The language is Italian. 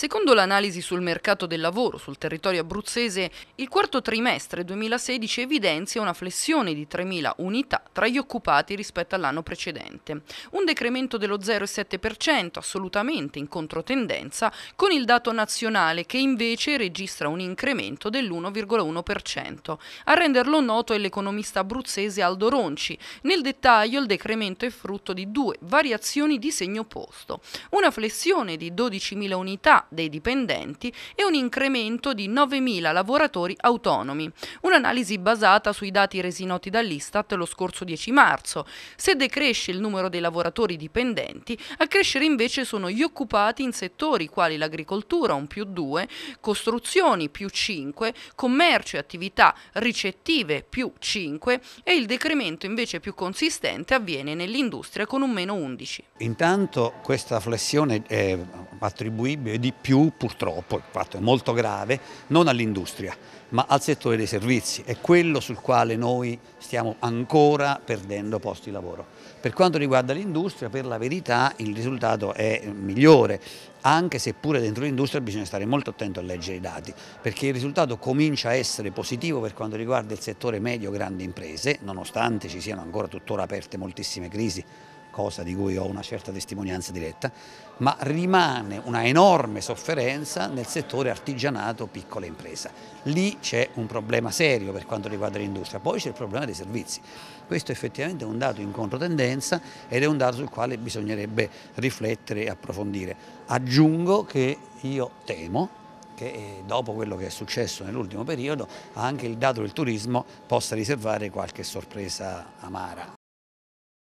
Secondo l'analisi sul mercato del lavoro sul territorio abruzzese, il quarto trimestre 2016 evidenzia una flessione di 3.000 unità tra gli occupati rispetto all'anno precedente, un decremento dello 0,7% assolutamente in controtendenza con il dato nazionale che invece registra un incremento dell'1,1%. A renderlo noto è l'economista abruzzese Aldo Ronci. Nel dettaglio il decremento è frutto di due variazioni di segno opposto, una flessione di 12.000 unità dei dipendenti e un incremento di 9.000 lavoratori autonomi. Un'analisi basata sui dati resi noti dall'Istat lo scorso 10 marzo. Se decresce il numero dei lavoratori dipendenti, a crescere invece sono gli occupati in settori quali l'agricoltura, un più 2, costruzioni, più 5, commercio e attività ricettive, più 5 e il decremento invece più consistente avviene nell'industria con un meno 11. Intanto questa flessione è eh, attribuibile di più purtroppo, il fatto è molto grave, non all'industria ma al settore dei servizi, è quello sul quale noi stiamo ancora perdendo posti di lavoro. Per quanto riguarda l'industria, per la verità il risultato è migliore, anche se pure dentro l'industria bisogna stare molto attento a leggere i dati, perché il risultato comincia a essere positivo per quanto riguarda il settore medio-grande imprese, nonostante ci siano ancora tuttora aperte moltissime crisi cosa di cui ho una certa testimonianza diretta, ma rimane una enorme sofferenza nel settore artigianato piccola impresa. Lì c'è un problema serio per quanto riguarda l'industria, poi c'è il problema dei servizi. Questo effettivamente è un dato in controtendenza ed è un dato sul quale bisognerebbe riflettere e approfondire. Aggiungo che io temo che eh, dopo quello che è successo nell'ultimo periodo anche il dato del turismo possa riservare qualche sorpresa amara.